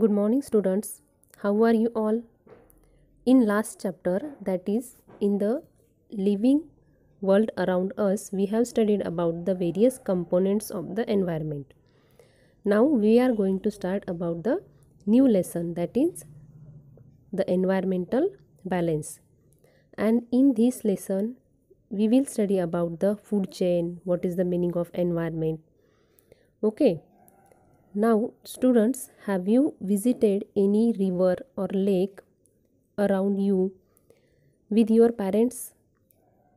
good morning students how are you all in last chapter that is in the living world around us we have studied about the various components of the environment now we are going to start about the new lesson that is the environmental balance and in this lesson we will study about the food chain what is the meaning of environment okay Now, students have you visited any river or lake around you with your parents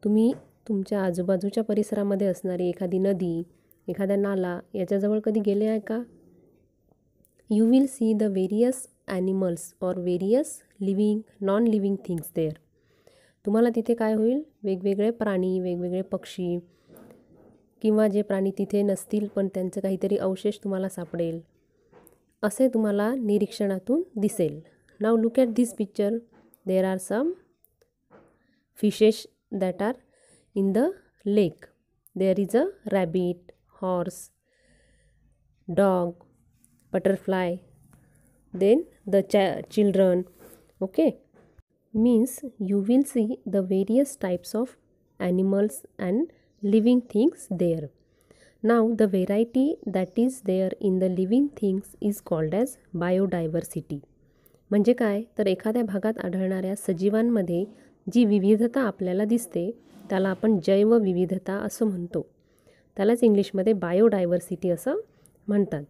तुम्ही तुमच्या आजूबाजूच्या परिसरामध्ये असणारी एखादी नदी एखादा नाला याच्याजवळ कधी गेले आहे का you will see the various animals और various living non living things there तुम्हाला तिथे काय होईल वेगवेगळे प्राणी वेगवेगळे पक्षी किंवा जे प्राणी तिथे नसतील पण त्यांचं काहीतरी अवशेष तुम्हाला सापडेल असे तुम्हाला निरीक्षणातून दिसेल now look at this picture there are some fishes that are in the lake there is a rabbit horse dog butterfly then the चॅ children okay means you will see the various types of animals and living things there. Now, the variety that is there in the living things is called as biodiversity. म्हणजे काय तर एखाद्या भागात आढळणाऱ्या सजीवांमध्ये जी विविधता आपल्याला दिसते त्याला आपण जैवविविधता असं म्हणतो त्यालाच इंग्लिशमध्ये बायोडायव्हर्सिटी असं म्हणतात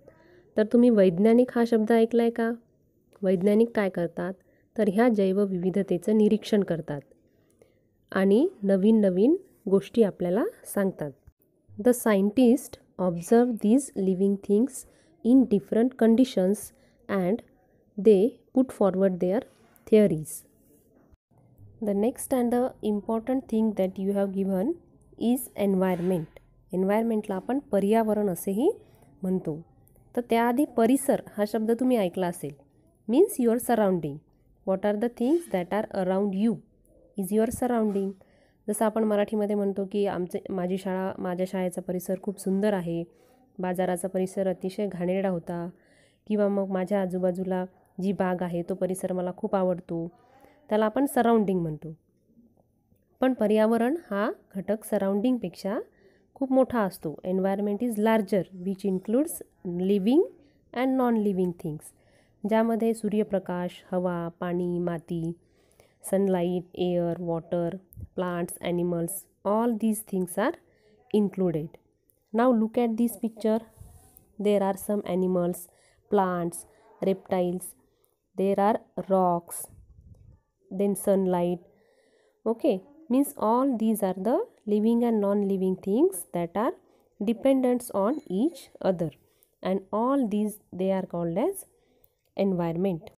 तर तुम्ही वैज्ञानिक हा शब्द ऐकला आहे का वैज्ञानिक काय करतात तर ह्या जैवविविधतेचं निरीक्षण करतात आणि नवीन नवीन गोष्टी आपल्याला सांगतात the scientist observe these living things in different conditions and they put forward their theories the next and the important thing that you have given is environment एन्व्हायरमेंटला आपण पर्यावरण असेही म्हणतो तर त्याआधी परिसर हा शब्द तुम्ही ऐकला असेल means your surrounding what are the things that are around you is your surrounding जसं आपण मराठीमध्ये म्हणतो की आमचे माझी शाळा माझ्या शाळेचा परिसर खूप सुंदर आहे बाजाराचा परिसर अतिशय घाणेरडा होता किंवा मग माझ्या आजूबाजूला जी बाग आहे तो परिसर मला खूप आवडतो त्याला आपण सराउंडिंग म्हणतो पण पर्यावरण हा घटक सराउंडिंगपेक्षा खूप मोठा असतो environment is larger which includes living and non living things ज्यामध्ये सूर्यप्रकाश हवा पाणी माती sunlight air water plants animals all these things are included now look at this picture there are some animals plants reptiles there are rocks then sunlight okay means all these are the living and non-living things that are dependent on each other and all these they are called as environment